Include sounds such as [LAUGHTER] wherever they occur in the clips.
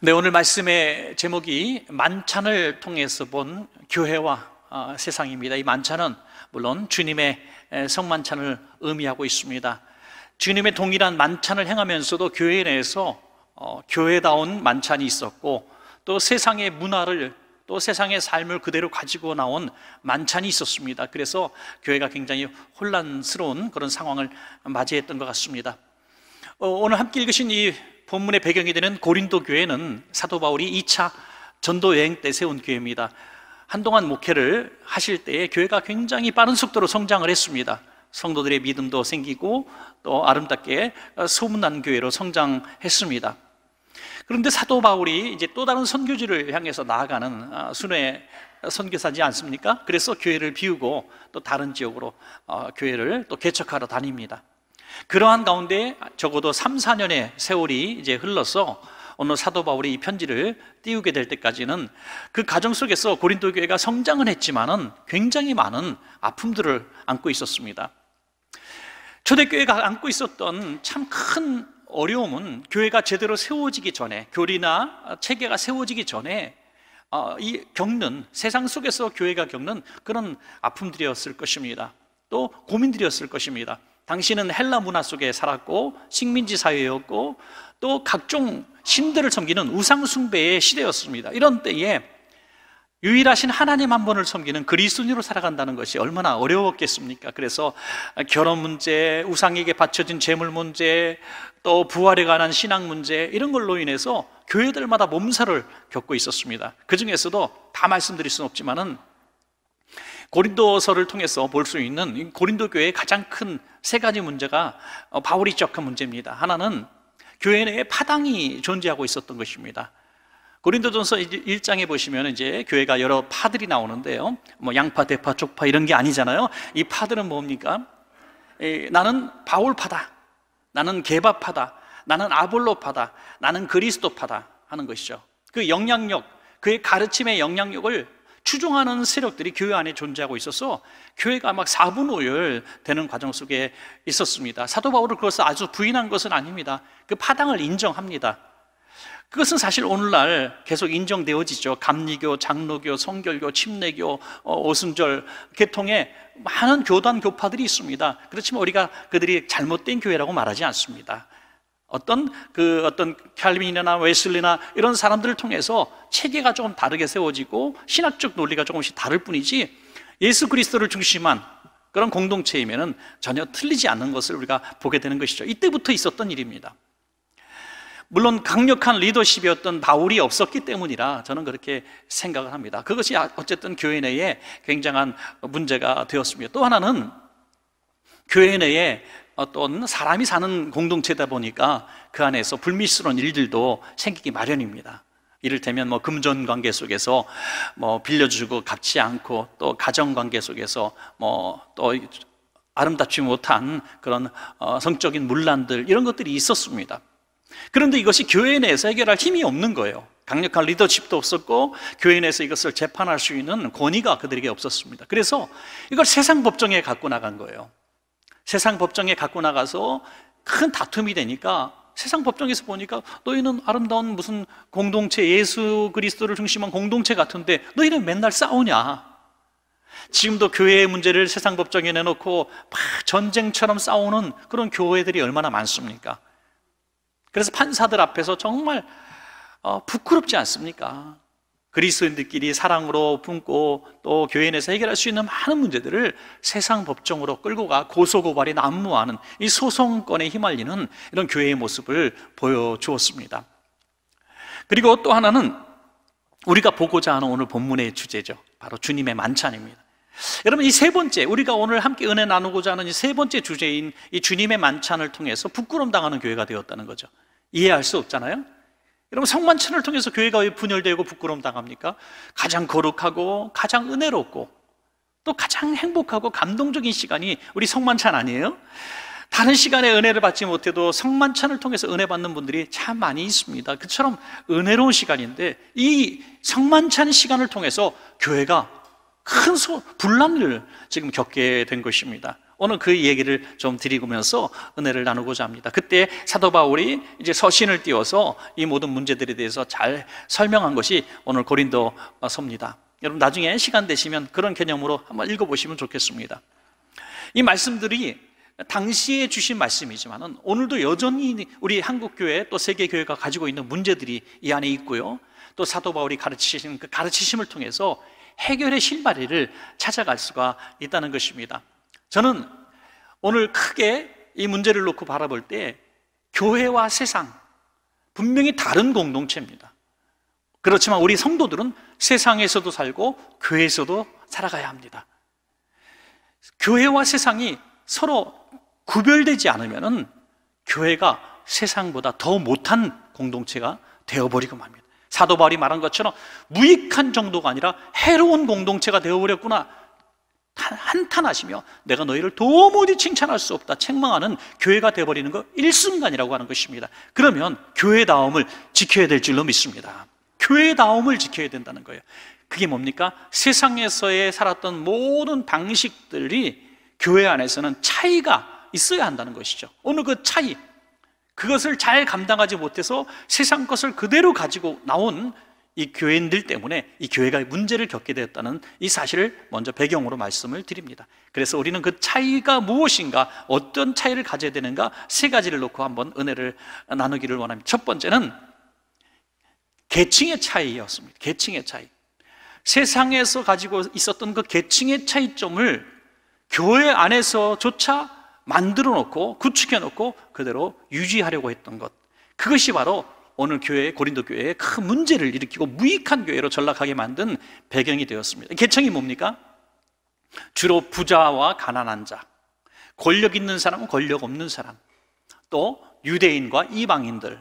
네, 오늘 말씀의 제목이 만찬을 통해서 본 교회와 어, 세상입니다. 이 만찬은 물론 주님의 성만찬을 의미하고 있습니다. 주님의 동일한 만찬을 행하면서도 교회 내에서 어, 교회다운 만찬이 있었고 또 세상의 문화를 또 세상의 삶을 그대로 가지고 나온 만찬이 있었습니다. 그래서 교회가 굉장히 혼란스러운 그런 상황을 맞이했던 것 같습니다. 어, 오늘 함께 읽으신 이 본문의 배경이 되는 고린도 교회는 사도 바울이 2차 전도 여행 때 세운 교회입니다. 한동안 목회를 하실 때에 교회가 굉장히 빠른 속도로 성장을 했습니다. 성도들의 믿음도 생기고 또 아름답게 소문난 교회로 성장했습니다. 그런데 사도 바울이 이제 또 다른 선교지를 향해서 나아가는 아, 순회 선교사지 않습니까? 그래서 교회를 비우고 또 다른 지역으로 어, 교회를 또 개척하러 다닙니다. 그러한 가운데 적어도 3, 4년의 세월이 이제 흘러서 오늘 사도 바울이 이 편지를 띄우게 될 때까지는 그가정 속에서 고린도 교회가 성장은 했지만은 굉장히 많은 아픔들을 안고 있었습니다. 초대교회가 안고 있었던 참 큰 어려움은 교회가 제대로 세워지기 전에 교리나 체계가 세워지기 전에 어, 이 겪는 세상 속에서 교회가 겪는 그런 아픔들이었을 것입니다. 또 고민들이었을 것입니다. 당신은 헬라 문화 속에 살았고 식민지 사회였고 또 각종 신들을 섬기는 우상숭배의 시대였습니다. 이런 때에 유일하신 하나님 한 분을 섬기는 그리스도인으로 살아간다는 것이 얼마나 어려웠겠습니까? 그래서 결혼 문제, 우상에게 바쳐진 재물 문제, 또 부활에 관한 신앙 문제 이런 걸로 인해서 교회들마다 몸살을 겪고 있었습니다. 그 중에서도 다 말씀드릴 수는 없지만은 고린도서를 통해서 볼 수 있는 고린도 교회의 가장 큰 세 가지 문제가 어, 바울이 적한 문제입니다. 하나는 교회 내에 파당이 존재하고 있었던 것입니다. 고린도전서 1장에 보시면 이제 교회가 여러 파들이 나오는데요. 뭐 양파, 대파, 쪽파 이런 게 아니잖아요. 이 파들은 뭡니까? 에, 나는 바울파다. 나는 개바파다. 나는 아볼로파다. 나는 그리스도파다 하는 것이죠. 그 영향력, 그의 가르침의 영향력을 추종하는 세력들이 교회 안에 존재하고 있어서 교회가 막 4분 오열 되는 과정 속에 있었습니다. 사도 바울을 그것을 아주 부인한 것은 아닙니다. 그 파당을 인정합니다. 그것은 사실 오늘날 계속 인정되어지죠. 감리교, 장로교, 성결교, 침례교, 어, 오순절 계통에 많은 교단 교파들이 있습니다. 그렇지만 우리가 그들이 잘못된 교회라고 말하지 않습니다. 어떤 그 어떤 칼빈이나 웨슬리나 이런 사람들을 통해서 체계가 조금 다르게 세워지고 신학적 논리가 조금씩 다를 뿐이지 예수 그리스도를 중심한 그런 공동체이면은 전혀 틀리지 않는 것을 우리가 보게 되는 것이죠. 이때부터 있었던 일입니다. 물론 강력한 리더십이었던 바울이 없었기 때문이라 저는 그렇게 생각을 합니다. 그것이 어쨌든 교회 내에 굉장한 문제가 되었습니다. 또 하나는 교회 내에 어떤 사람이 사는 공동체다 보니까 그 안에서 불미스러운 일들도 생기기 마련입니다. 이를테면 뭐 금전 관계 속에서 뭐 빌려주고 갚지 않고 또 가정 관계 속에서 뭐 또 아름답지 못한 그런 어, 성적인 문란들 이런 것들이 있었습니다. 그런데 이것이 교회 내에서 해결할 힘이 없는 거예요. 강력한 리더십도 없었고 교회 내에서 이것을 재판할 수 있는 권위가 그들에게 없었습니다. 그래서 이걸 세상 법정에 갖고 나간 거예요. 세상 법정에 갖고 나가서 큰 다툼이 되니까 세상 법정에서 보니까 너희는 아름다운 무슨 공동체 예수 그리스도를 중심한 공동체 같은데 너희는 맨날 싸우냐? 지금도 교회의 문제를 세상 법정에 내놓고 막 전쟁처럼 싸우는 그런 교회들이 얼마나 많습니까? 그래서 판사들 앞에서 정말 어, 부끄럽지 않습니까? 그리스도인들끼리 사랑으로 품고 또 교회 내에서 해결할 수 있는 많은 문제들을 세상 법정으로 끌고 가 고소고발이 난무하는 이 소송권에 휘말리는 이런 교회의 모습을 보여주었습니다. 그리고 또 하나는 우리가 보고자 하는 오늘 본문의 주제죠. 바로 주님의 만찬입니다. 여러분 이 세 번째 우리가 오늘 함께 은혜 나누고자 하는 이 세 번째 주제인 이 주님의 만찬을 통해서 부끄럼 당하는 교회가 되었다는 거죠. 이해할 수 없잖아요. 여러분 성만찬을 통해서 교회가 왜 분열되고 부끄럼 당합니까? 가장 거룩하고 가장 은혜롭고 또 가장 행복하고 감동적인 시간이 우리 성만찬 아니에요? 다른 시간에 은혜를 받지 못해도 성만찬을 통해서 은혜 받는 분들이 참 많이 있습니다. 그처럼 은혜로운 시간인데 이 성만찬 시간을 통해서 교회가 큰 소, 분란을 지금 겪게 된 것입니다. 오늘 그 얘기를 좀 드리면서 고 은혜를 나누고자 합니다. 그때 사도 바울이 이제 서신을 띄워서 이 모든 문제들에 대해서 잘 설명한 것이 오늘 고린도서입니다. 여러분 나중에 시간 되시면 그런 개념으로 한번 읽어보시면 좋겠습니다. 이 말씀들이 당시에 주신 말씀이지만은 오늘도 여전히 우리 한국 교회 또 세계 교회가 가지고 있는 문제들이 이 안에 있고요. 또 사도 바울이 가르치신 그 가르치심을 통해서 해결의 실마리를 찾아갈 수가 있다는 것입니다. 저는 오늘 크게 이 문제를 놓고 바라볼 때 교회와 세상 분명히 다른 공동체입니다. 그렇지만 우리 성도들은 세상에서도 살고 교회에서도 살아가야 합니다. 교회와 세상이 서로 구별되지 않으면 교회가 세상보다 더 못한 공동체가 되어버리고 맙니다. 사도 바울이 말한 것처럼 무익한 정도가 아니라 해로운 공동체가 되어버렸구나. 한탄하시며 내가 너희를 도무지 칭찬할 수 없다 책망하는 교회가 되어버리는 거 일순간이라고 하는 것입니다 그러면 교회다움을 지켜야 될 줄로 믿습니다 교회다움을 지켜야 된다는 거예요 그게 뭡니까? 세상에서의 살았던 모든 방식들이 교회 안에서는 차이가 있어야 한다는 것이죠 어느 그 차이 그것을 잘 감당하지 못해서 세상 것을 그대로 가지고 나온 이 교인들 때문에 이 교회가 문제를 겪게 되었다는 이 사실을 먼저 배경으로 말씀을 드립니다. 그래서 우리는 그 차이가 무엇인가, 어떤 차이를 가져야 되는가 세 가지를 놓고 한번 은혜를 나누기를 원합니다. 첫 번째는 계층의 차이였습니다. 계층의 차이. 세상에서 가지고 있었던 그 계층의 차이점을 교회 안에서조차 만들어 놓고 구축해 놓고 그대로 유지하려고 했던 것. 그것이 바로 오늘 교회 고린도 교회에 큰 문제를 일으키고 무익한 교회로 전락하게 만든 배경이 되었습니다. 계층이 뭡니까? 주로 부자와 가난한 자, 권력 있는 사람은 권력 없는 사람, 또 유대인과 이방인들,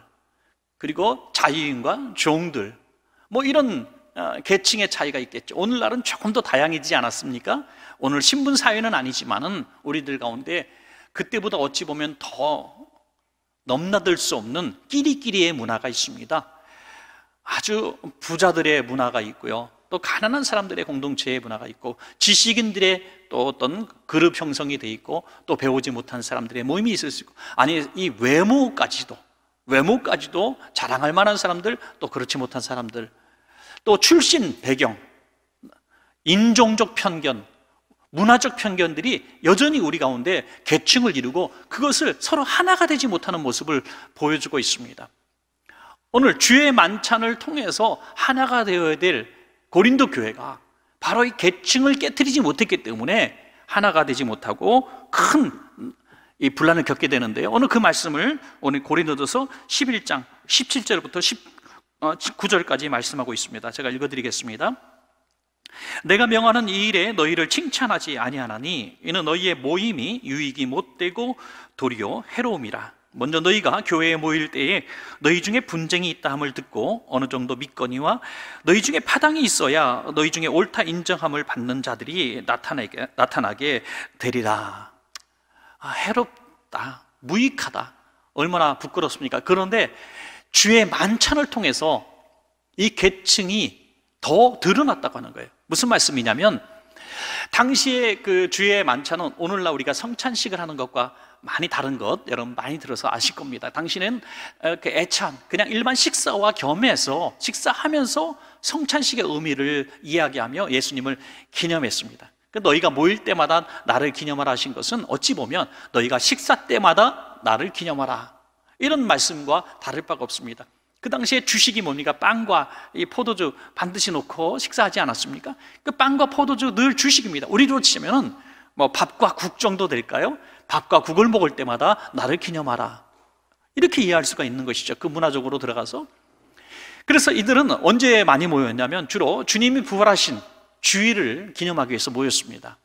그리고 자유인과 종들, 뭐 이런 어, 계층의 차이가 있겠죠. 오늘날은 조금 더 다양해지지 않았습니까? 오늘 신분 사회는 아니지만은 우리들 가운데 그때보다 어찌 보면 더 넘나들 수 없는 끼리끼리의 문화가 있습니다. 아주 부자들의 문화가 있고요. 또 가난한 사람들의 공동체의 문화가 있고 지식인들의 또 어떤 그룹 형성이 돼 있고 또 배우지 못한 사람들의 모임이 있을 수 있고 아니 이 외모까지도 외모까지도 자랑할 만한 사람들 또 그렇지 못한 사람들 또 출신 배경 인종적 편견 문화적 편견들이 여전히 우리 가운데 계층을 이루고 그것을 서로 하나가 되지 못하는 모습을 보여주고 있습니다. 오늘 주의 만찬을 통해서 하나가 되어야 될 고린도 교회가 바로 이 계층을 깨뜨리지 못했기 때문에 하나가 되지 못하고 큰이 분란을 겪게 되는데요. 오늘 그 말씀을 오늘 고린도서 11장 17절부터 19절까지 어, 말씀하고 있습니다. 제가 읽어드리겠습니다. 내가 명하는 이 일에 너희를 칭찬하지 아니하나니 이는 너희의 모임이 유익이 못되고 도리어 해로움이라 먼저 너희가 교회에 모일 때에 너희 중에 분쟁이 있다 함을 듣고 어느 정도 믿거니와 너희 중에 파당이 있어야 너희 중에 옳다 인정함을 받는 자들이 나타나게, 나타나게 되리라 아, 해롭다 무익하다 얼마나 부끄럽습니까 그런데 주의 만찬을 통해서 이 계층이 더 드러났다고 하는 거예요 무슨 말씀이냐면 당시에 그 주의 만찬은 오늘날 우리가 성찬식을 하는 것과 많이 다른 것 여러분 많이 들어서 아실 겁니다. 당신은 어, 그 애찬 그냥 일반 식사와 겸해서 식사하면서 성찬식의 의미를 이야기하며 예수님을 기념했습니다. 그 너희가 모일 때마다 나를 기념하라 하신 것은 어찌 보면 너희가 식사 때마다 나를 기념하라 이런 말씀과 다를 바가 없습니다. 그 당시에 주식이 뭡니까? 빵과 이 포도주 반드시 놓고 식사하지 않았습니까? 그 빵과 포도주 늘 주식입니다. 우리로 치면은 뭐 밥과 국 정도 될까요? 밥과 국을 먹을 때마다 나를 기념하라. 이렇게 이해할 수가 있는 것이죠. 그 문화적으로 들어가서. 그래서 이들은 언제 많이 모였냐면 주로 주님이 부활하신 주일을 기념하기 위해서 모였습니다.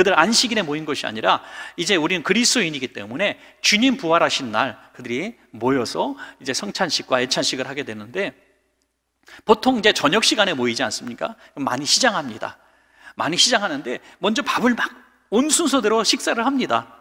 그들 안식일에 모인 것이 아니라 이제 우리는 그리스도인이기 때문에 주님 부활하신 날 그들이 모여서 이제 성찬식과 애찬식을 하게 되는데 보통 이제 저녁 시간에 모이지 않습니까? 많이 시장합니다. 많이 시장하는데 먼저 밥을 막 온 순서대로 식사를 합니다.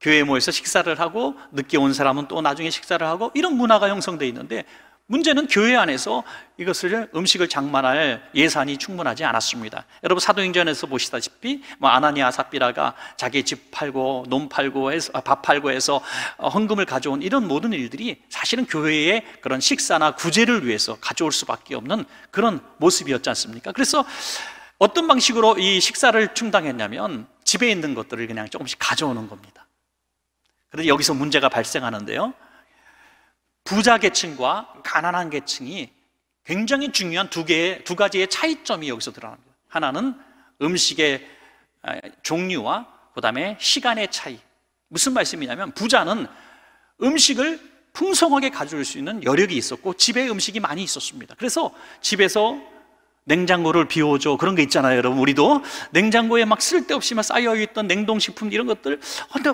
교회에 모여서 식사를 하고 늦게 온 사람은 또 나중에 식사를 하고 이런 문화가 형성되어 있는데 문제는 교회 안에서 이것을 음식을 장만할 예산이 충분하지 않았습니다. 여러분 사도행전에서 보시다시피 뭐 아나니아 삽비라가 자기 집 팔고 논 팔고 해서 아, 밥 팔고 해서 어, 헌금을 가져온 이런 모든 일들이 사실은 교회의 그런 식사나 구제를 위해서 가져올 수밖에 없는 그런 모습이었지 않습니까? 그래서 어떤 방식으로 이 식사를 충당했냐면 집에 있는 것들을 그냥 조금씩 가져오는 겁니다. 그런데 여기서 문제가 발생하는데요. 부자 계층과 가난한 계층이 굉장히 중요한 두 개의 두 가지의 차이점이 여기서 드러납니다. 하나는 음식의 아, 종류와 그다음에 시간의 차이. 무슨 말씀이냐면 부자는 음식을 풍성하게 가져올 수 있는 여력이 있었고 집에 음식이 많이 있었습니다. 그래서 집에서 냉장고를 비워줘 그런 게 있잖아요, 여러분. 우리도 냉장고에 막 쓸데없이 막 쌓여 있던 냉동식품 이런 것들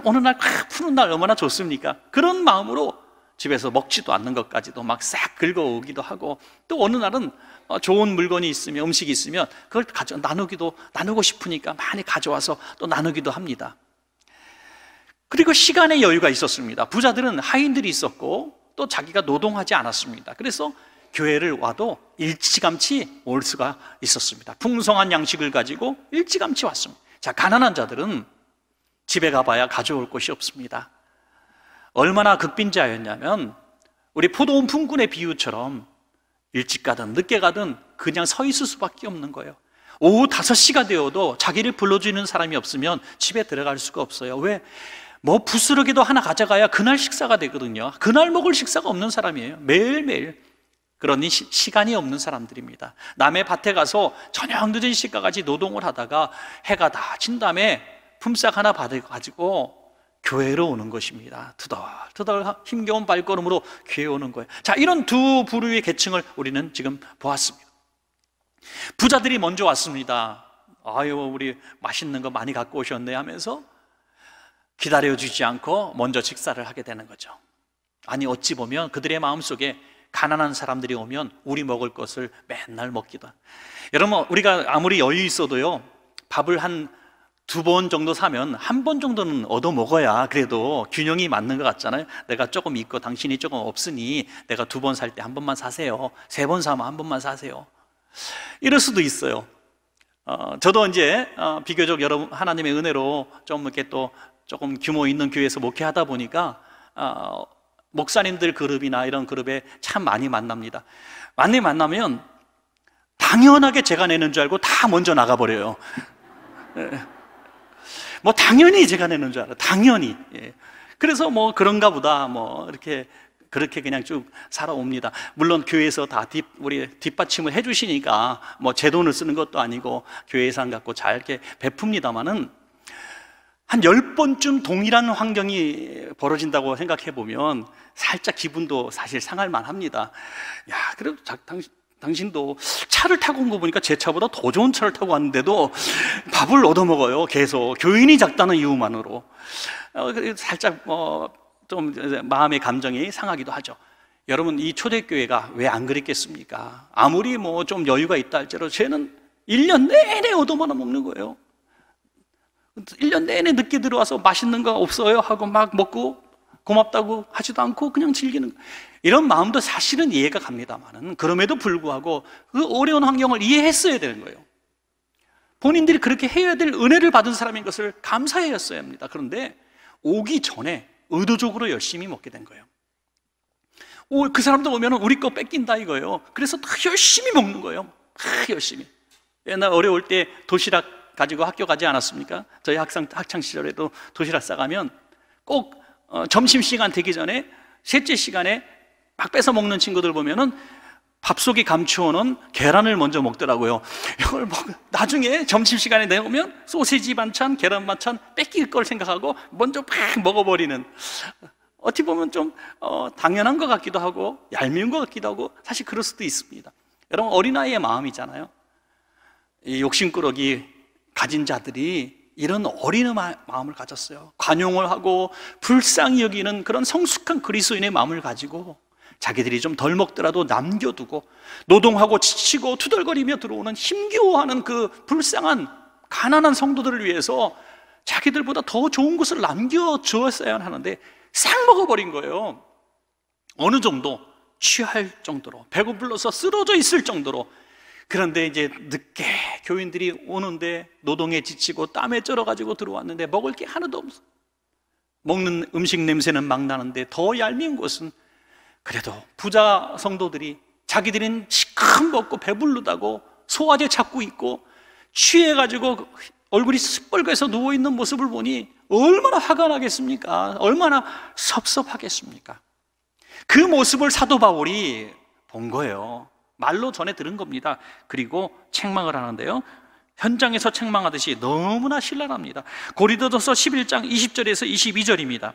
어느 날 푸는 날 얼마나 좋습니까? 그런 마음으로 집에서 먹지도 않는 것까지도 막 싹 긁어오기도 하고 또 어느 날은 어, 좋은 물건이 있으면 음식이 있으면 그걸 가져 나누기도 나누고 싶으니까 많이 가져와서 또 나누기도 합니다. 그리고 시간의 여유가 있었습니다. 부자들은 하인들이 있었고 또 자기가 노동하지 않았습니다. 그래서 교회를 와도 일찌감치 올 수가 있었습니다. 풍성한 양식을 가지고 일찌감치 왔습니다. 자, 가난한 자들은 집에 가봐야 가져올 곳이 없습니다. 얼마나 극빈자였냐면 우리 포도원 풍군의 비유처럼 일찍 가든 늦게 가든 그냥 서 있을 수밖에 없는 거예요. 오후 5시가 되어도 자기를 불러주는 사람이 없으면 집에 들어갈 수가 없어요. 왜? 뭐 부스러기도 하나 가져가야 그날 식사가 되거든요. 그날 먹을 식사가 없는 사람이에요. 매일매일. 그러니 시, 간이 없는 사람들입니다. 남의 밭에 가서 저녁 늦은 시까지 가 노동을 하다가 해가 다 진 다음에 품삯 하나 받아가지고 교회로 오는 것입니다. 투덜투덜 힘겨운 발걸음으로 교회 오는 거예요. 자, 이런 두 부류의 계층을 우리는 지금 보았습니다. 부자들이 먼저 왔습니다. 아유, 우리 맛있는 거 많이 갖고 오셨네 하면서 기다려주지 않고 먼저 식사를 하게 되는 거죠. 아니, 어찌 보면 그들의 마음속에 가난한 사람들이 오면 우리 먹을 것을 맨날 먹기도. 여러분, 우리가 아무리 여유 있어도요, 밥을 한 두번 정도 사면 한 번 정도는 얻어먹어야 그래도 균형이 맞는 것 같잖아요. 내가 조금 있고 당신이 조금 없으니 내가 두 번 살 때 한 번만 사세요. 세 번 사면 한 번만 사세요. 이럴 수도 있어요. 어, 저도 이제 어, 비교적 여러분 하나님의 은혜로 좀 이렇게 또 조금 규모 있는 교회에서 목회하다 보니까 어, 목사님들 그룹이나 이런 그룹에 참 많이 만납니다. 많이 만나면 당연하게 제가 내는 줄 알고 다 먼저 나가버려요. 예. 뭐 당연히 제가 내는 줄 알아. 당연히. 예. 그래서 뭐 그런가 보다 뭐 이렇게 그렇게 그냥 쭉 살아옵니다. 물론 교회에서 다 뒷, 우리 뒷받침을 해주시니까 뭐 제 돈을 쓰는 것도 아니고 교회 예산 갖고 잘 이렇게 베풉니다만은 한 10번쯤 동일한 환경이 벌어진다고 생각해 보면 살짝 기분도 사실 상할 만 합니다. 야, 그래도 자, 당신, 당신도 차를 타고 온 거 보니까 제 차보다 더 좋은 차를 타고 왔는데도 밥을 얻어먹어요. 계속. 교인이 작다는 이유만으로. 어, 그, 그 살짝 뭐좀 어, 마음의 감정이 상하기도 하죠. 여러분, 이 초대교회가 왜 안 그랬겠습니까? 아무리 뭐 좀 여유가 있다 할지라도 쟤는 1년 내내 얻어만 먹는 거예요. 1년 내내 늦게 들어와서 맛있는 거 없어요? 하고 막 먹고 고맙다고 하지도 않고 그냥 즐기는 이런 마음도 사실은 이해가 갑니다만은 그럼에도 불구하고 그 어려운 환경을 이해했어야 되는 거예요. 본인들이 그렇게 해야 될 은혜를 받은 사람인 것을 감사해였어야 합니다. 그런데 오기 전에 의도적으로 열심히 먹게 된 거예요. 오, 그사람도 오면 우리 거 뺏긴다 이거예요. 그래서 다 열심히 먹는 거예요. 다 열심히. 옛날 예, 어려울 때 도시락 가지고 학교 가지 않았습니까? 저희 학창 시절에도 도시락 싸가면 꼭 어, 점심시간 되기 전에 셋째 시간에 막 뺏어 먹는 친구들 보면은 밥 속에 감추어놓은 계란을 먼저 먹더라고요. 이걸 먹, 나중에 점심시간에 내오면 소세지 반찬, 계란 반찬 뺏길 걸 생각하고 먼저 팍 먹어버리는. 어떻게 보면 좀, 어, 당연한 것 같기도 하고, 얄미운 것 같기도 하고, 사실 그럴 수도 있습니다. 여러분, 어린아이의 마음이잖아요. 이 욕심꾸러기 가진 자들이 이런 어린 마음을 가졌어요. 관용을 하고 불쌍히 여기는 그런 성숙한 그리스인의 마음을 가지고 자기들이 좀 덜 먹더라도 남겨두고 노동하고 지치고 투덜거리며 들어오는 힘겨워하는 그 불쌍한 가난한 성도들을 위해서 자기들보다 더 좋은 것을 남겨주었어야 하는데 싹 먹어버린 거예요. 어느 정도 취할 정도로 배고플러서 쓰러져 있을 정도로 그런데 이제 늦게 교인들이 오는데 노동에 지치고 땀에 쩔어가지고 들어왔는데 먹을 게 하나도 없어. 먹는 음식 냄새는 막 나는데 더 얄미운 것은 그래도 부자 성도들이 자기들은 시큼 먹고 배불르다고 소화제 찾고 있고 취해가지고 그 얼굴이 시뻘겋서 누워있는 모습을 보니 얼마나 화가 나겠습니까? 얼마나 섭섭하겠습니까? 그 모습을 사도 바울이 본 거예요. 말로 전해 들은 겁니다. 그리고 책망을 하는데요. 현장에서 책망하듯이 너무나 신랄합니다. 고리도서 11장 20절에서 22절입니다.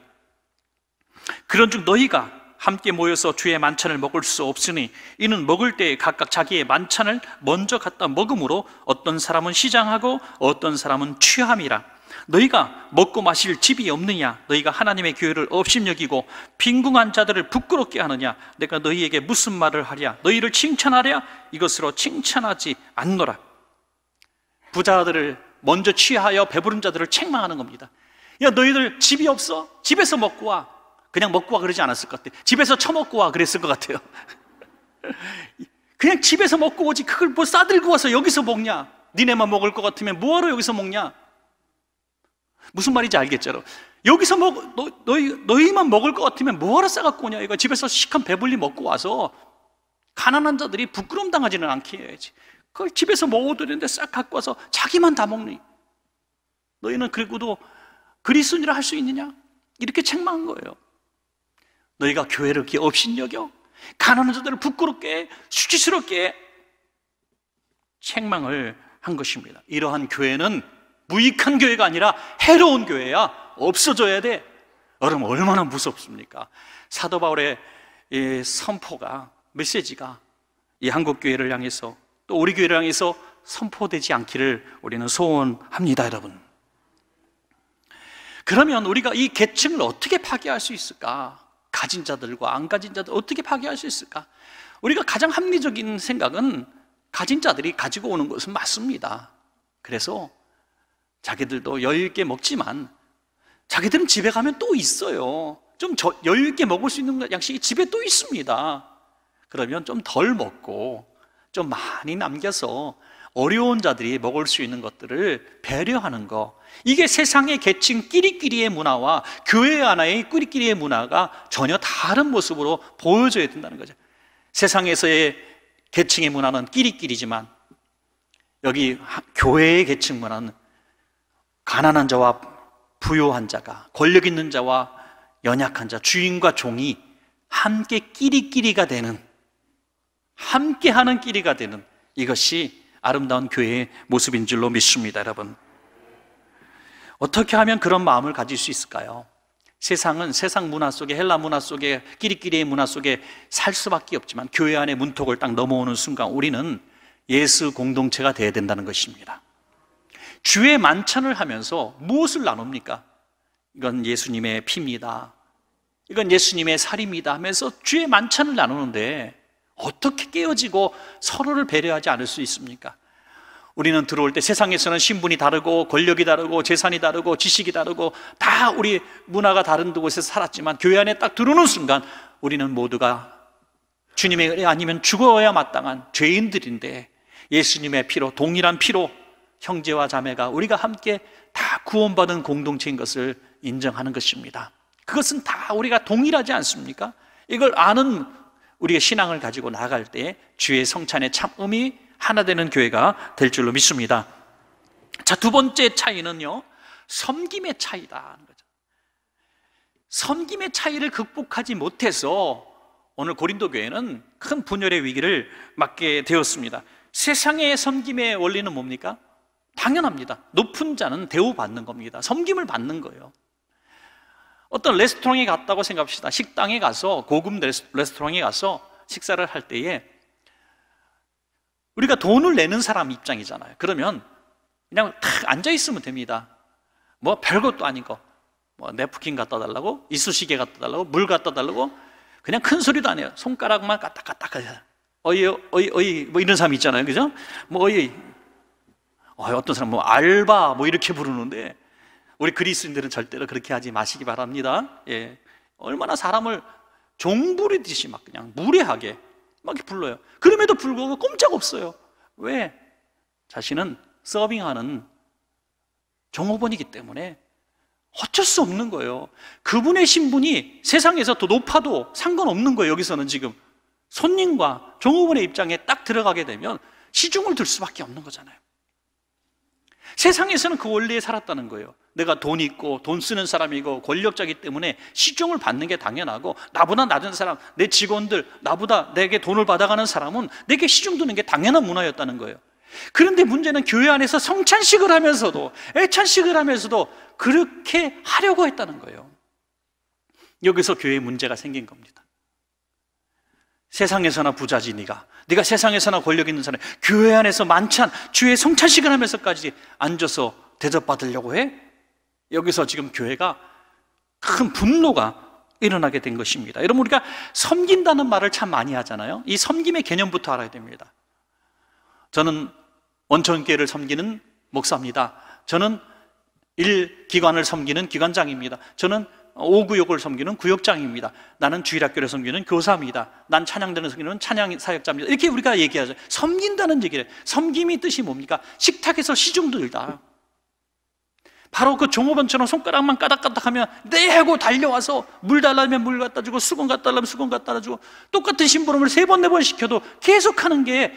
그런즉 너희가 함께 모여서 주의 만찬을 먹을 수 없으니 이는 먹을 때에 각각 자기의 만찬을 먼저 갖다 먹음으로 어떤 사람은 시장하고 어떤 사람은 취함이라 너희가 먹고 마실 집이 없느냐? 너희가 하나님의 교회를 업심여기고 빈궁한 자들을 부끄럽게 하느냐? 내가 너희에게 무슨 말을 하랴? 너희를 칭찬하랴? 이것으로 칭찬하지 않노라. 부자들을 먼저 취하여 배부른 자들을 책망하는 겁니다. 야, 너희들 집이 없어? 집에서 먹고 와. 그냥 먹고 와 그러지 않았을 것 같아. 집에서 처먹고 와 그랬을 것 같아요. [LAUGHS] 그냥 집에서 먹고 오지 그걸 뭐 싸들고 와서 여기서 먹냐? 니네만 먹을 것 같으면 뭐하러 여기서 먹냐? 무슨 말인지 알겠죠? 여기서 먹, 너, 너희, 너희만 먹을 것 같으면 뭐하러 싸갖고 오냐? 이거 집에서 시한 배불리 먹고 와서 가난한 자들이 부끄럼 당하지는 않게 해야지. 그걸 집에서 먹어두는데 싹 갖고 와서 자기만 다 먹니? 너희는 그리고도 그리스도인이라 할 수 있느냐? 이렇게 책망한 거예요. 너희가 교회를 이렇게 업신여겨? 가난한 자들을 부끄럽게, 수치스럽게 책망을 한 것입니다. 이러한 교회는 무익한 교회가 아니라 해로운 교회야. 없어져야 돼. 여러분 얼마나 무섭습니까? 사도 바울의 선포가 메시지가 이 한국 교회를 향해서 또 우리 교회를 향해서 선포되지 않기를 우리는 소원합니다, 여러분. 그러면 우리가 이 계층을 어떻게 파괴할 수 있을까? 가진 자들과 안 가진 자들 어떻게 파괴할 수 있을까? 우리가 가장 합리적인 생각은 가진 자들이 가지고 오는 것은 맞습니다. 그래서 자기들도 여유 있게 먹지만 자기들은 집에 가면 또 있어요. 좀 여유 있게 먹을 수 있는 양식이 집에 또 있습니다. 그러면 좀 덜 먹고 좀 많이 남겨서 어려운 자들이 먹을 수 있는 것들을 배려하는 것. 이게 세상의 계층 끼리끼리의 문화와 교회 하나의 끼리끼리의 문화가 전혀 다른 모습으로 보여져야 된다는 거죠. 세상에서의 계층의 문화는 끼리끼리지만 여기 교회의 계층 문화는 가난한 자와 부요한 자가, 권력 있는 자와 연약한 자, 주인과 종이 함께 끼리끼리가 되는, 함께 하는 끼리가 되는 이것이 아름다운 교회의 모습인 줄로 믿습니다, 여러분. 어떻게 하면 그런 마음을 가질 수 있을까요? 세상은 세상 문화 속에 헬라 문화 속에 끼리끼리의 문화 속에 살 수밖에 없지만 교회 안에 문턱을 딱 넘어오는 순간 우리는 예수 공동체가 되어야 된다는 것입니다. 주의 만찬을 하면서 무엇을 나눕니까? 이건 예수님의 피입니다. 이건 예수님의 살입니다 하면서 주의 만찬을 나누는데 어떻게 깨어지고 서로를 배려하지 않을 수 있습니까? 우리는 들어올 때 세상에서는 신분이 다르고 권력이 다르고 재산이 다르고 지식이 다르고 다 우리 문화가 다른 곳에서 살았지만 교회 안에 딱 들어오는 순간 우리는 모두가 주님의 은혜 아니면 죽어야 마땅한 죄인들인데 예수님의 피로 동일한 피로 형제와 자매가 우리가 함께 다 구원받은 공동체인 것을 인정하는 것입니다. 그것은 다 우리가 동일하지 않습니까? 이걸 아는 우리의 신앙을 가지고 나아갈 때 주의 성찬의 참음이 하나 되는 교회가 될 줄로 믿습니다. 자, 두 번째 차이는요. 섬김의 차이다 하는 거죠. 섬김의 차이를 극복하지 못해서 오늘 고린도 교회는 큰 분열의 위기를 맞게 되었습니다. 세상의 섬김의 원리는 뭡니까? 당연합니다. 높은 자는 대우받는 겁니다. 섬김을 받는 거예요. 어떤 레스토랑에 갔다고 생각합시다. 식당에 가서 고급 레스토랑에 가서 식사를 할 때에 우리가 돈을 내는 사람 입장이잖아요. 그러면 그냥 탁 앉아 있으면 됩니다. 뭐 별것도 아닌 거. 뭐 네프킨 갖다 달라고, 이쑤시개 갖다 달라고, 물 갖다 달라고 그냥 큰 소리도 안 해요. 손가락만 까딱까딱 해요. 어이 어이 어이 뭐 이런 사람 있잖아요. 그죠? 뭐 어이 어, 어떤 사람 뭐 알바 뭐 이렇게 부르는데 우리 그리스인들은 절대로 그렇게 하지 마시기 바랍니다. 예. 얼마나 사람을 종부리듯이 막 그냥 무례하게 막 이렇게 불러요. 그럼에도 불구하고 꼼짝 없어요. 왜? 자신은 서빙하는 종업원이기 때문에 어쩔 수 없는 거예요. 그분의 신분이 세상에서 더 높아도 상관없는 거예요. 여기서는 지금 손님과 종업원의 입장에 딱 들어가게 되면 시중을 들 수밖에 없는 거잖아요. 세상에서는 그 원리에 살았다는 거예요. 내가 돈 있고 돈 쓰는 사람이고 권력자기 때문에 시종을 받는 게 당연하고 나보다 낮은 사람, 내 직원들, 나보다 내게 돈을 받아가는 사람은 내게 시중 두는 게 당연한 문화였다는 거예요. 그런데 문제는 교회 안에서 성찬식을 하면서도 애찬식을 하면서도 그렇게 하려고 했다는 거예요. 여기서 교회에 문제가 생긴 겁니다. 세상에서나 부자지 네가 네가 세상에서나 권력 있는 사람 교회 안에서 만찬 주의 성찬 시간 하면서까지 앉아서 대접받으려고 해? 여기서 지금 교회가 큰 분노가 일어나게 된 것입니다. 여러분 우리가 섬긴다는 말을 참 많이 하잖아요. 이 섬김의 개념부터 알아야 됩니다. 저는 원천교회를 섬기는 목사입니다. 저는 일 기관을 섬기는 기관장입니다. 저는 어, 오구역을 섬기는 구역장입니다. 나는 주일학교를 섬기는 교사입니다. 난 찬양단을 섬기는 찬양 사역자입니다. 이렇게 우리가 얘기하죠. 섬긴다는 얘기를. 섬김이 뜻이 뭡니까? 식탁에서 시중 들다. 바로 그 종업원처럼 손가락만 까닥까닥 하면 네 하고 달려와서 물 달라면 물 갖다 주고 수건 갖다 달라면 수건 갖다 주고 똑같은 심부름을 세 번, 네 번 시켜도 계속하는 게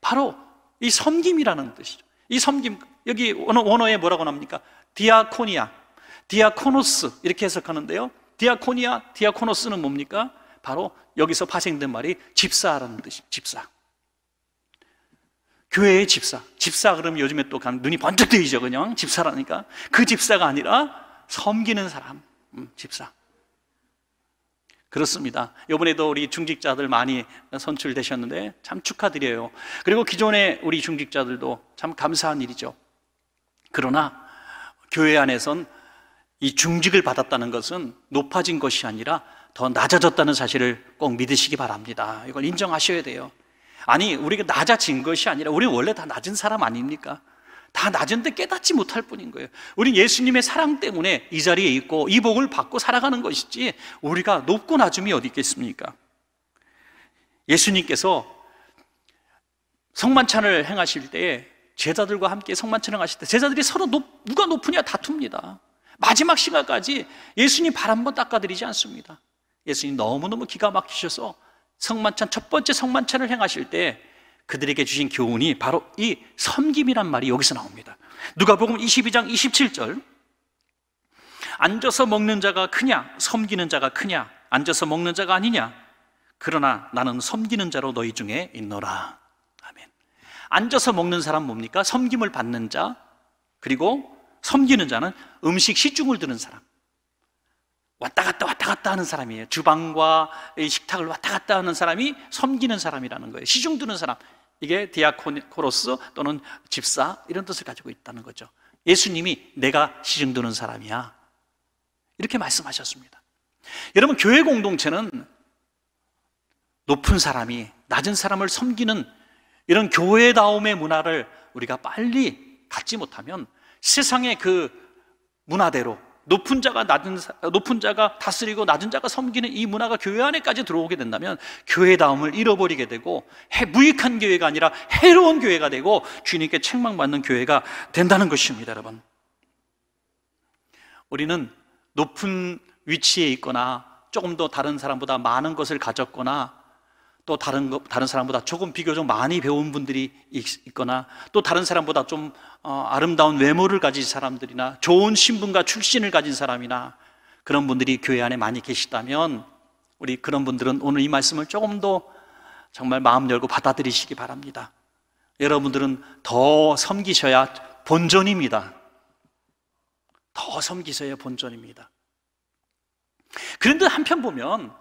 바로 이 섬김이라는 뜻이죠. 이 섬김, 여기 원어에 뭐라고 합니까? 디아코니아. 디아코노스 이렇게 해석하는데요. 디아코니아, 디아코노스는 뭡니까? 바로 여기서 파생된 말이 집사라는 뜻입니다. 집사. 교회의 집사. 집사 그러면 요즘에 또 눈이 번쩍 뜨이죠, 그냥. 집사라니까. 그 집사가 아니라 섬기는 사람. 음, 집사. 그렇습니다. 이번에도 우리 중직자들 많이 선출되셨는데 참 축하드려요. 그리고 기존의 우리 중직자들도 참 감사한 일이죠. 그러나 교회 안에서는 이 중직을 받았다는 것은 높아진 것이 아니라 더 낮아졌다는 사실을 꼭 믿으시기 바랍니다. 이걸 인정하셔야 돼요. 아니, 우리가 낮아진 것이 아니라 우리 원래 다 낮은 사람 아닙니까? 다 낮은데 깨닫지 못할 뿐인 거예요. 우리 예수님의 사랑 때문에 이 자리에 있고 이 복을 받고 살아가는 것이지 우리가 높고 낮음이 어디 있겠습니까? 예수님께서 성만찬을 행하실 때 제자들과 함께 성만찬을 하실 때 제자들이 서로 높, 누가 높으냐 다툽니다. 마지막 시간까지 예수님 발 한번 닦아드리지 않습니다. 예수님 너무너무 기가 막히셔서 성만찬, 첫 번째 성만찬을 행하실 때 그들에게 주신 교훈이 바로 이 섬김이란 말이 여기서 나옵니다. 누가 보면 22장 27절. 앉아서 먹는 자가 크냐? 섬기는 자가 크냐? 앉아서 먹는 자가 아니냐? 그러나 나는 섬기는 자로 너희 중에 있노라. 아멘. 앉아서 먹는 사람 뭡니까? 섬김을 받는 자, 그리고 섬기는 자는 음식 시중을 드는 사람. 왔다 갔다 왔다 갔다 하는 사람이에요. 주방과 식탁을 왔다 갔다 하는 사람이 섬기는 사람이라는 거예요. 시중 드는 사람. 이게 디아코로스 또는 집사 이런 뜻을 가지고 있다는 거죠. 예수님이 내가 시중 드는 사람이야. 이렇게 말씀하셨습니다. 여러분, 교회 공동체는 높은 사람이 낮은 사람을 섬기는 이런 교회다움의 문화를 우리가 빨리 갖지 못하면 세상의 그 문화대로 높은 자가 낮은 높은 자가 다스리고 낮은 자가 섬기는 이 문화가 교회 안에까지 들어오게 된다면 교회다움을 잃어버리게 되고 무익한 교회가 아니라 해로운 교회가 되고 주님께 책망받는 교회가 된다는 것입니다, 여러분. 우리는 높은 위치에 있거나 조금 더 다른 사람보다 많은 것을 가졌거나 또 다른 거, 다른 사람보다 조금 비교적 많이 배운 분들이 있거나 또 다른 사람보다 좀 어, 아름다운 외모를 가진 사람들이나 좋은 신분과 출신을 가진 사람이나 그런 분들이 교회 안에 많이 계시다면 우리 그런 분들은 오늘 이 말씀을 조금 더 정말 마음 열고 받아들이시기 바랍니다. 여러분들은 더 섬기셔야 본전입니다. 더 섬기셔야 본전입니다. 그런데 한편 보면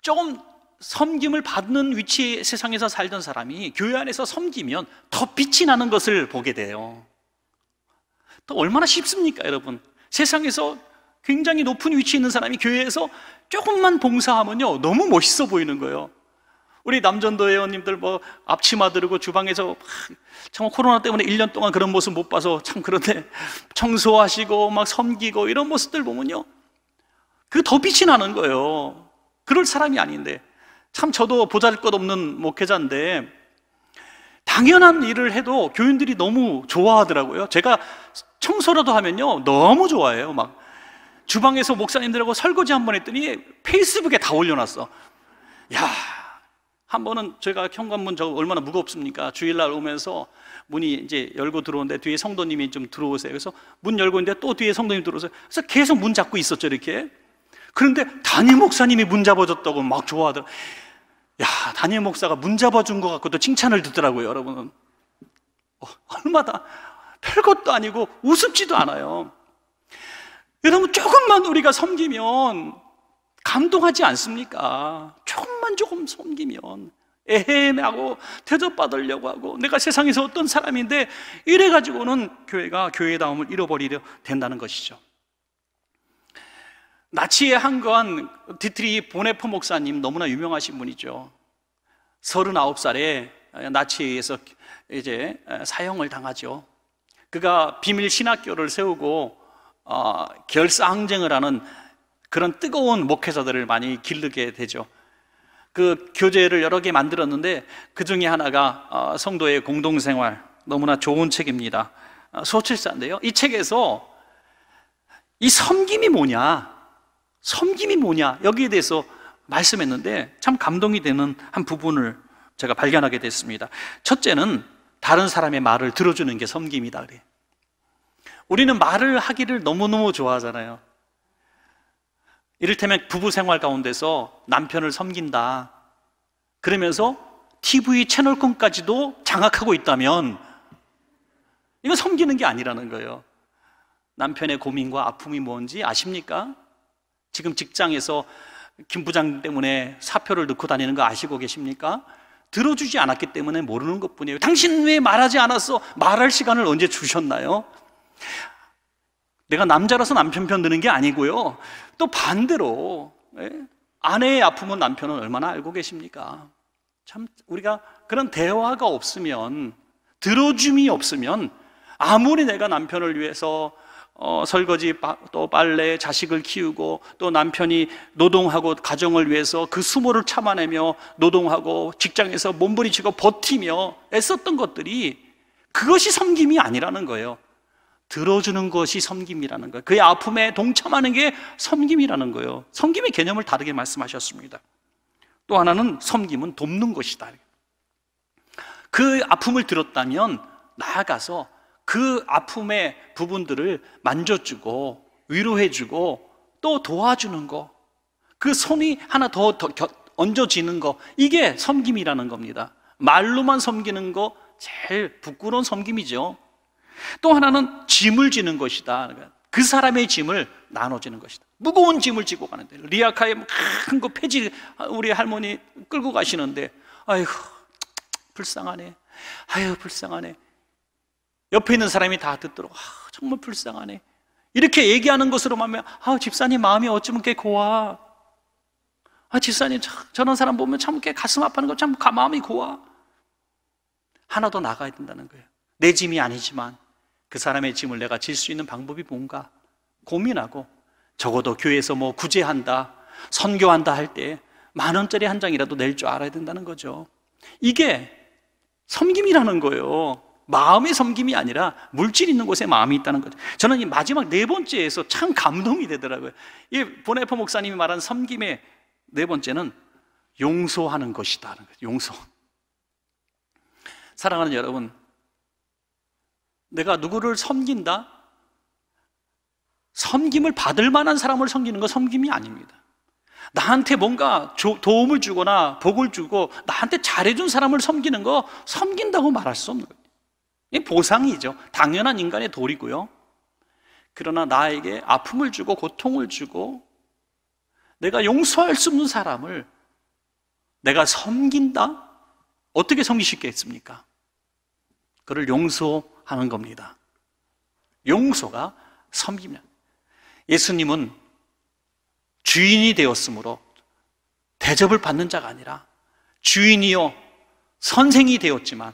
조금 섬김을 받는 위치 세상에서 살던 사람이 교회 안에서 섬기면 더 빛이 나는 것을 보게 돼요. 또 얼마나 쉽습니까, 여러분? 세상에서 굉장히 높은 위치에 있는 사람이 교회에서 조금만 봉사하면요, 너무 멋있어 보이는 거예요. 우리 남전도 회원님들 뭐 앞치마 들고 주방에서 참 코로나 때문에 1년 동안 그런 모습 못 봐서 참 그런데 [LAUGHS] 청소하시고 막 섬기고 이런 모습들 보면요. 그 더 빛이 나는 거예요. 그럴 사람이 아닌데. 참 저도 보잘 것 없는 목회자인데, 당연한 일을 해도 교인들이 너무 좋아하더라고요. 제가 청소라도 하면요. 너무 좋아해요. 막 주방에서 목사님들하고 설거지 한 번 했더니 페이스북에 다 올려놨어. 야, 한 번은 제가 현관문 저 얼마나 무겁습니까? 주일날 오면서 문이 이제 열고 들어오는데 뒤에 성도님이 좀 들어오세요. 그래서 문 열고 있는데 또 뒤에 성도님 들어오세요. 그래서 계속 문 잡고 있었죠, 이렇게. 그런데 담임 목사님이 문 잡아줬다고 막 좋아하더라. 고요 야, 다니엘 목사가 문 잡아준 것 같고 또 칭찬을 듣더라고요, 여러분은. 어, 얼마나 별것도 아니고 우습지도 않아요. 여러분, 조금만 우리가 섬기면 감동하지 않습니까? 조금만 조금 섬기면 애매하고 대접받으려고 하고 내가 세상에서 어떤 사람인데 이래가지고는 교회가 교회다움을 잃어버리려 된다는 것이죠. 나치에 한 건 디트리 보네퍼 목사님 너무나 유명하신 분이죠. 39살에 나치에 의해서 이제 사형을 당하죠. 그가 비밀 신학교를 세우고 어, 결사항쟁을 하는 그런 뜨거운 목회자들을 많이 기르게 되죠. 그 교재를 여러 개 만들었는데 그 중에 하나가 어, 성도의 공동생활 너무나 좋은 책입니다. 어, 소칠사인데요. 이 책에서 이 섬김이 뭐냐? 섬김이 뭐냐 여기에 대해서 말씀했는데 참 감동이 되는 한 부분을 제가 발견하게 됐습니다. 첫째는 다른 사람의 말을 들어주는 게 섬김이다 그래. 우리는 말을 하기를 너무너무 좋아하잖아요. 이를테면 부부 생활 가운데서 남편을 섬긴다. 그러면서 TV 채널권까지도 장악하고 있다면 이건 섬기는 게 아니라는 거예요. 남편의 고민과 아픔이 뭔지 아십니까? 지금 직장에서 김 부장 때문에 사표를 넣고 다니는 거 아시고 계십니까? 들어주지 않았기 때문에 모르는 것 뿐이에요. 당신 왜 말하지 않았어? 말할 시간을 언제 주셨나요? 내가 남자라서 남편 편 드는 게 아니고요. 또 반대로, 예? 아내의 아픔은 남편은 얼마나 알고 계십니까? 참, 우리가 그런 대화가 없으면, 들어줌이 없으면, 아무리 내가 남편을 위해서 어, 설거지 또 빨래 자식을 키우고 또 남편이 노동하고 가정을 위해서 그 수모를 참아내며 노동하고 직장에서 몸부림치고 버티며 애썼던 것들이 그것이 섬김이 아니라는 거예요. 들어주는 것이 섬김이라는 거예요. 그의 아픔에 동참하는 게 섬김이라는 거예요. 섬김의 개념을 다르게 말씀하셨습니다. 또 하나는 섬김은 돕는 것이다. 그 아픔을 들었다면 나아가서 그 아픔의 부분들을 만져주고 위로해주고 또 도와주는 거. 그 손이 하나 더, 더 겨, 얹어지는 거. 이게 섬김이라는 겁니다. 말로만 섬기는 거 제일 부끄러운 섬김이죠. 또 하나는 짐을 지는 것이다. 그러니까 그 사람의 짐을 나눠지는 것이다. 무거운 짐을 지고 가는데 리아카에 큰거 그 폐지 우리 할머니 끌고 가시는데 아이고 불쌍하네. 아유 불쌍하네. 옆에 있는 사람이 다 듣도록 아, 정말 불쌍하네. 이렇게 얘기하는 것으로만 하면 아, 집사님 마음이 어쩌면 꽤 고와. 아, 집사님 저런 사람 보면 참 꽤 가슴 아파하는 거참 마음이 고와. 하나 더 나가야 된다는 거예요. 내 짐이 아니지만 그 사람의 짐을 내가 질 수 있는 방법이 뭔가 고민하고 적어도 교회에서 뭐 구제한다, 선교한다 할 때 만 원짜리 한 장이라도 낼 줄 알아야 된다는 거죠. 이게 섬김이라는 거예요. 마음의 섬김이 아니라 물질 있는 곳에 마음이 있다는 거죠. 저는 이 마지막 네 번째에서 참 감동이 되더라고요. 이 보네퍼 목사님이 말한 섬김의 네 번째는 용서하는 것이다. 용서. 사랑하는 여러분, 내가 누구를 섬긴다? 섬김을 받을 만한 사람을 섬기는 건 섬김이 아닙니다. 나한테 뭔가 도움을 주거나 복을 주고 나한테 잘해준 사람을 섬기는 거 섬긴다고 말할 수 없는 거예요. 이 보상이죠. 당연한 인간의 도리고요. 그러나 나에게 아픔을 주고 고통을 주고 내가 용서할 수 없는 사람을 내가 섬긴다? 어떻게 섬기수 있겠습니까? 그를 용서하는 겁니다. 용서가 섬기면 예수님은 주인이 되었으므로 대접을 받는 자가 아니라 주인이요 선생이 되었지만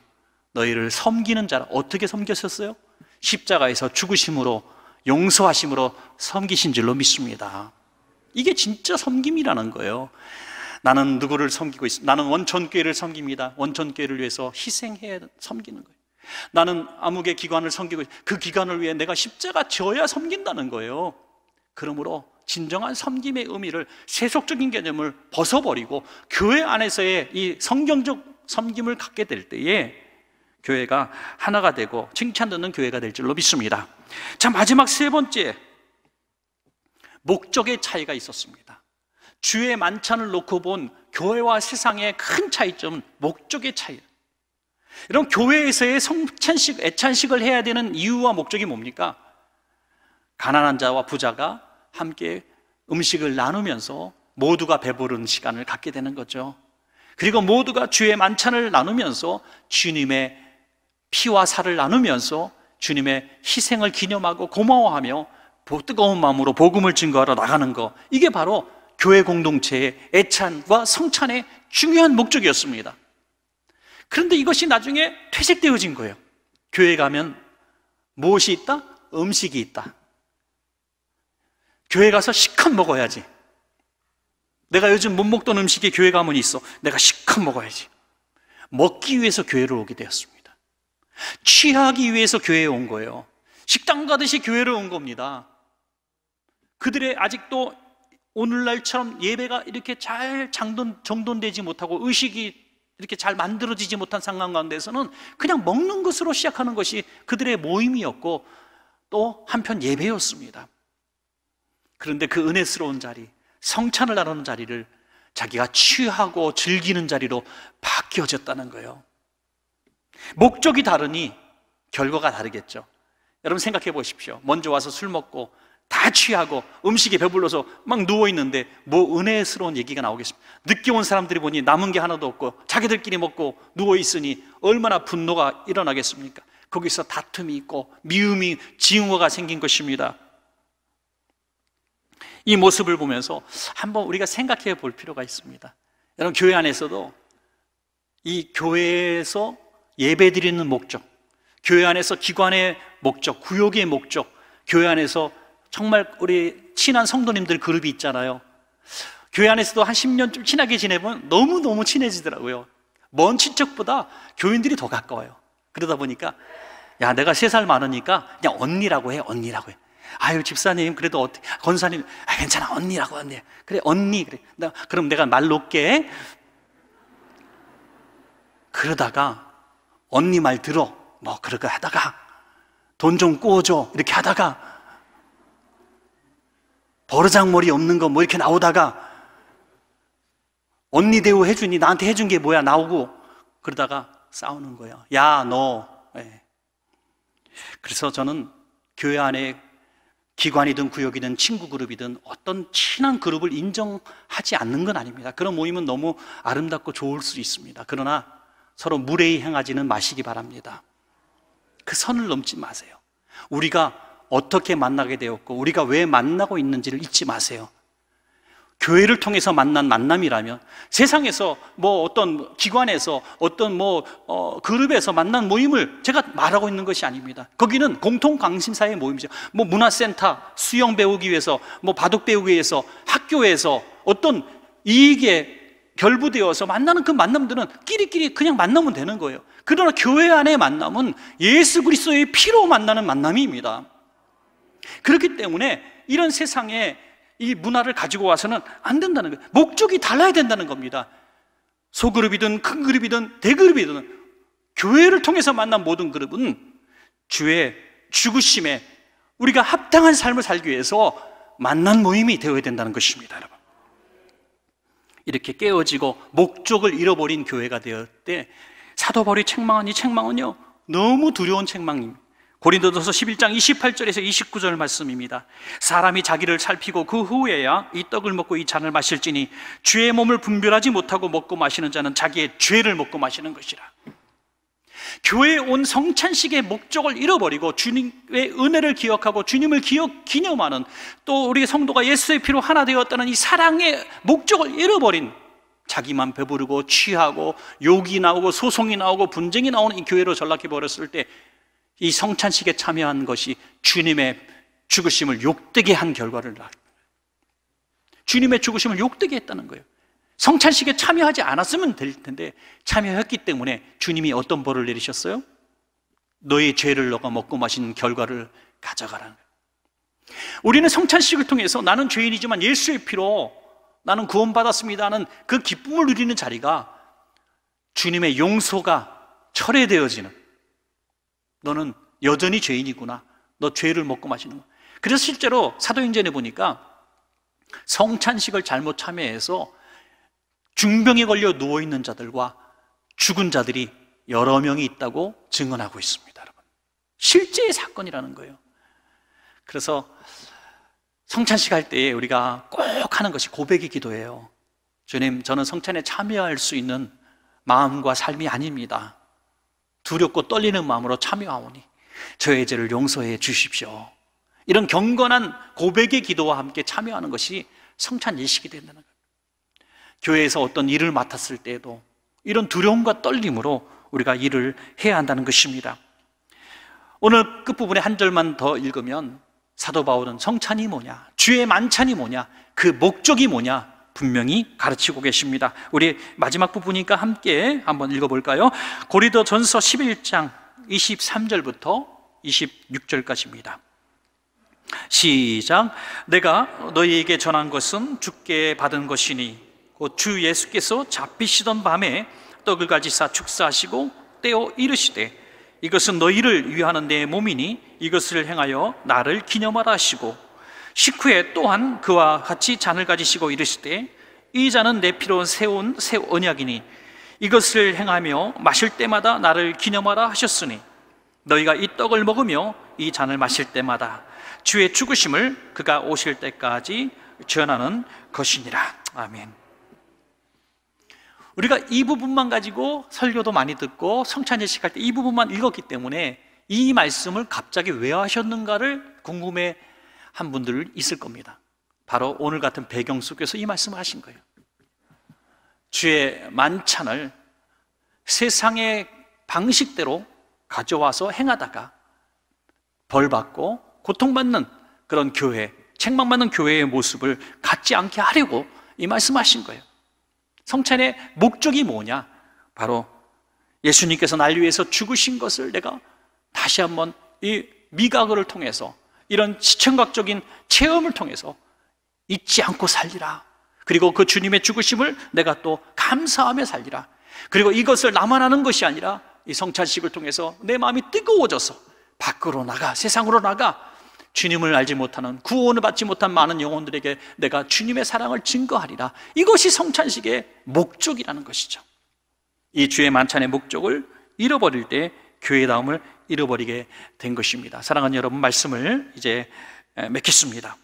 너희를 섬기는 자라 어떻게 섬겼었어요? 십자가에서 죽으심으로 용서하심으로 섬기신 줄로 믿습니다. 이게 진짜 섬김이라는 거예요. 나는 누구를 섬기고 있어? 나는 원천교회를 섬깁니다. 원천교회를 위해서 희생해 섬기는 거예요. 나는 암흑의 기관을 섬기고 그 기관을 위해 내가 십자가 져야 섬긴다는 거예요. 그러므로 진정한 섬김의 의미를 세속적인 개념을 벗어버리고 교회 안에서의 이 성경적 섬김을 갖게 될 때에 교회가 하나가 되고 칭찬받는 교회가 될 줄로 믿습니다. 자, 마지막 세 번째. 목적의 차이가 있었습니다. 주의 만찬을 놓고 본 교회와 세상의 큰 차이점은 목적의 차이. 이런 교회에서의 성찬식, 애찬식을 해야 되는 이유와 목적이 뭡니까? 가난한 자와 부자가 함께 음식을 나누면서 모두가 배부른 시간을 갖게 되는 거죠. 그리고 모두가 주의 만찬을 나누면서 주님의 피와 살을 나누면서 주님의 희생을 기념하고 고마워하며 뜨거운 마음으로 복음을 증거하러 나가는 것 이게 바로 교회 공동체의 애찬과 성찬의 중요한 목적이었습니다. 그런데 이것이 나중에 퇴색되어진 거예요. 교회 가면 무엇이 있다? 음식이 있다. 교회 가서 시컷 먹어야지. 내가 요즘 못 먹던 음식이 교회 가면 있어. 내가 시컷 먹어야지. 먹기 위해서 교회를 오게 되었습니다. 취하기 위해서 교회에 온 거예요. 식당 가듯이 교회를 온 겁니다. 그들의 아직도 오늘날처럼 예배가 이렇게 잘 장돈, 정돈되지 못하고 의식이 이렇게 잘 만들어지지 못한 상황 가운데서는 그냥 먹는 것으로 시작하는 것이 그들의 모임이었고 또 한편 예배였습니다. 그런데 그 은혜스러운 자리, 성찬을 나누는 자리를 자기가 취하고 즐기는 자리로 바뀌어졌다는 거예요. 목적이 다르니 결과가 다르겠죠. 여러분 생각해 보십시오. 먼저 와서 술 먹고 다 취하고 음식에 배불러서 막 누워 있는데 뭐 은혜스러운 얘기가 나오겠습니까? 늦게 온 사람들이 보니 남은 게 하나도 없고 자기들끼리 먹고 누워 있으니 얼마나 분노가 일어나겠습니까? 거기서 다툼이 있고 미움이 증오가 생긴 것입니다. 이 모습을 보면서 한번 우리가 생각해 볼 필요가 있습니다. 여러분 교회 안에서도 이 교회에서 예배 드리는 목적, 교회 안에서 기관의 목적, 구역의 목적, 교회 안에서 정말 우리 친한 성도님들 그룹이 있잖아요. 교회 안에서도 한 10년쯤 친하게 지내면 너무너무 친해지더라고요. 먼 친척보다 교인들이 더 가까워요. 그러다 보니까, 야, 내가 세 살 많으니까 그냥 언니라고 해, 언니라고 해. 아유, 집사님, 그래도 어때 권사님, 아, 괜찮아, 언니라고, 언니. 그래, 언니. 그래. 나, 그럼 내가 말 높게. 그러다가 언니 말 들어. 뭐, 그렇게 하다가, 돈 좀 꾸어줘. 이렇게 하다가, 버르장머리 없는 거 뭐 이렇게 나오다가, 언니 대우 해주니 나한테 해준 게 뭐야 나오고 그러다가 싸우는 거야. 야, 너. 네. 그래서 저는 교회 안에 기관이든 구역이든 친구 그룹이든 어떤 친한 그룹을 인정하지 않는 건 아닙니다. 그런 모임은 너무 아름답고 좋을 수 있습니다. 그러나 서로 무례히 행하지는 마시기 바랍니다. 그 선을 넘지 마세요. 우리가 어떻게 만나게 되었고 우리가 왜 만나고 있는지를 잊지 마세요. 교회를 통해서 만난 만남이라면 세상에서 뭐 어떤 기관에서 어떤 뭐 어, 그룹에서 만난 모임을 제가 말하고 있는 것이 아닙니다. 거기는 공통 관심사의 모임이죠. 뭐 문화센터 수영 배우기 위해서 뭐 바둑 배우기 위해서 학교에서 어떤 이익의 결부되어서 만나는 그 만남들은 끼리끼리 그냥 만나면 되는 거예요. 그러나 교회 안의 만남은 예수 그리스도의 피로 만나는 만남입니다. 그렇기 때문에 이런 세상에 이 문화를 가지고 와서는 안 된다는 거예요. 목적이 달라야 된다는 겁니다. 소그룹이든 큰 그룹이든 대그룹이든 교회를 통해서 만난 모든 그룹은 주의 죽으심에 우리가 합당한 삶을 살기 위해서 만난 모임이 되어야 된다는 것입니다, 여러분. 이렇게 깨어지고 목적을 잃어버린 교회가 되었대 사도 바울이 책망하니 책망은요 너무 두려운 책망입니다. 고린도전서 11장 28절에서 29절 말씀입니다. 사람이 자기를 살피고 그 후에야 이 떡을 먹고 이 잔을 마실지니 주의 몸을 분별하지 못하고 먹고 마시는 자는 자기의 죄를 먹고 마시는 것이라. 교회에 온 성찬식의 목적을 잃어버리고 주님의 은혜를 기억하고 주님을 기억, 기념하는 또 우리 성도가 예수의 피로 하나 되었다는 이 사랑의 목적을 잃어버린 자기만 배부르고 취하고 욕이 나오고 소송이 나오고 분쟁이 나오는 이 교회로 전락해 버렸을 때 이 성찬식에 참여한 것이 주님의 죽으심을 욕되게 한 결과를 낳았다. 주님의 죽으심을 욕되게 했다는 거예요. 성찬식에 참여하지 않았으면 될 텐데 참여했기 때문에 주님이 어떤 벌을 내리셨어요? 너의 죄를 너가 먹고 마신 결과를 가져가라 우리는 성찬식을 통해서 나는 죄인이지만 예수의 피로 나는 구원받았습니다 하는 그 기쁨을 누리는 자리가 주님의 용서가 철회되어지는 너는 여전히 죄인이구나. 너 죄를 먹고 마시는 거. 그래서 실제로 사도행전에 보니까 성찬식을 잘못 참여해서 중병에 걸려 누워있는 자들과 죽은 자들이 여러 명이 있다고 증언하고 있습니다, 여러분. 실제의 사건이라는 거예요. 그래서 성찬식 할 때에 우리가 꼭 하는 것이 고백이 기도예요. 주님, 저는 성찬에 참여할 수 있는 마음과 삶이 아닙니다. 두렵고 떨리는 마음으로 참여하오니 저의 죄를 용서해 주십시오. 이런 경건한 고백의 기도와 함께 참여하는 것이 성찬 예식이 된다는 교회에서 어떤 일을 맡았을 때에도 이런 두려움과 떨림으로 우리가 일을 해야 한다는 것입니다. 오늘 끝부분에 한 절만 더 읽으면 사도 바울은 성찬이 뭐냐, 주의 만찬이 뭐냐, 그 목적이 뭐냐 분명히 가르치고 계십니다. 우리 마지막 부분이니까 함께 한번 읽어볼까요? 고리도 전서 11장 23절부터 26절까지입니다. 시작. 내가 너희에게 전한 것은 죽게 받은 것이니 그 주 예수께서 잡히시던 밤에 떡을 가지사 축사하시고 떼어 이르시되 이것은 너희를 위하는 내 몸이니 이것을 행하여 나를 기념하라 하시고 식후에 또한 그와 같이 잔을 가지시고 이르시되 이 잔은 내 피로 세운 새 언약이니 이것을 행하며 마실 때마다 나를 기념하라 하셨으니 너희가 이 떡을 먹으며 이 잔을 마실 때마다 주의 죽으심을 그가 오실 때까지 전하는 것이니라. 아멘. 우리가 이 부분만 가지고 설교도 많이 듣고 성찬 예식할 때 이 부분만 읽었기 때문에 이 말씀을 갑자기 왜 하셨는가를 궁금해 한 분들 있을 겁니다. 바로 오늘 같은 배경 속에서 이 말씀을 하신 거예요. 주의 만찬을 세상의 방식대로 가져와서 행하다가 벌 받고 고통받는 그런 교회, 책망받는 교회의 모습을 갖지 않게 하려고 이 말씀하신 거예요. 성찬의 목적이 뭐냐? 바로 예수님께서 날 위해서 죽으신 것을 내가 다시 한번 이 미각을 통해서 이런 시청각적인 체험을 통해서 잊지 않고 살리라. 그리고 그 주님의 죽으심을 내가 또 감사하며 살리라. 그리고 이것을 나만 하는 것이 아니라 이 성찬식을 통해서 내 마음이 뜨거워져서 밖으로 나가, 세상으로 나가 주님을 알지 못하는 구원을 받지 못한 많은 영혼들에게 내가 주님의 사랑을 증거하리라. 이것이 성찬식의 목적이라는 것이죠. 이 주의 만찬의 목적을 잃어버릴 때 교회다움을 잃어버리게 된 것입니다. 사랑하는 여러분 말씀을 이제 맺겠습니다.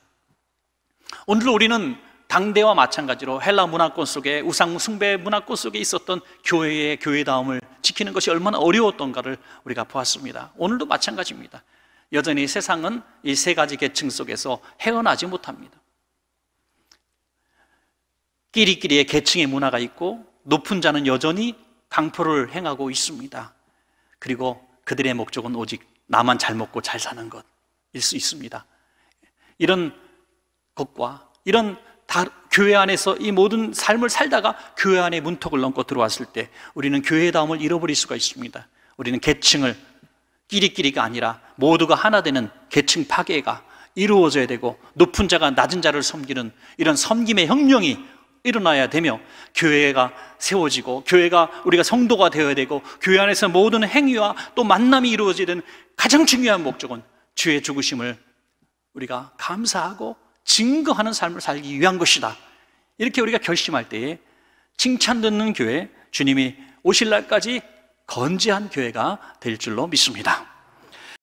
오늘 우리는 당대와 마찬가지로 헬라 문화권 속에 우상 숭배 문화권 속에 있었던 교회의 교회다움을 지키는 것이 얼마나 어려웠던가를 우리가 보았습니다. 오늘도 마찬가지입니다. 여전히 세상은 이 세 가지 계층 속에서 헤어나지 못합니다. 끼리끼리의 계층의 문화가 있고 높은 자는 여전히 강포를 행하고 있습니다. 그리고 그들의 목적은 오직 나만 잘 먹고 잘 사는 것일 수 있습니다. 이런 것과 이런 다, 교회 안에서 이 모든 삶을 살다가 교회 안에 문턱을 넘고 들어왔을 때 우리는 교회다움을 잃어버릴 수가 있습니다. 우리는 계층을 끼리끼리가 아니라 모두가 하나 되는 계층 파괴가 이루어져야 되고 높은 자가 낮은 자를 섬기는 이런 섬김의 혁명이 일어나야 되며 교회가 세워지고 교회가 우리가 성도가 되어야 되고 교회 안에서 모든 행위와 또 만남이 이루어져야 되는 가장 중요한 목적은 주의 죽으심을 우리가 감사하고 증거하는 삶을 살기 위한 것이다. 이렇게 우리가 결심할 때에 칭찬 듣는 교회 주님이 오실 날까지 건지한 교회가 될 줄로 믿습니다.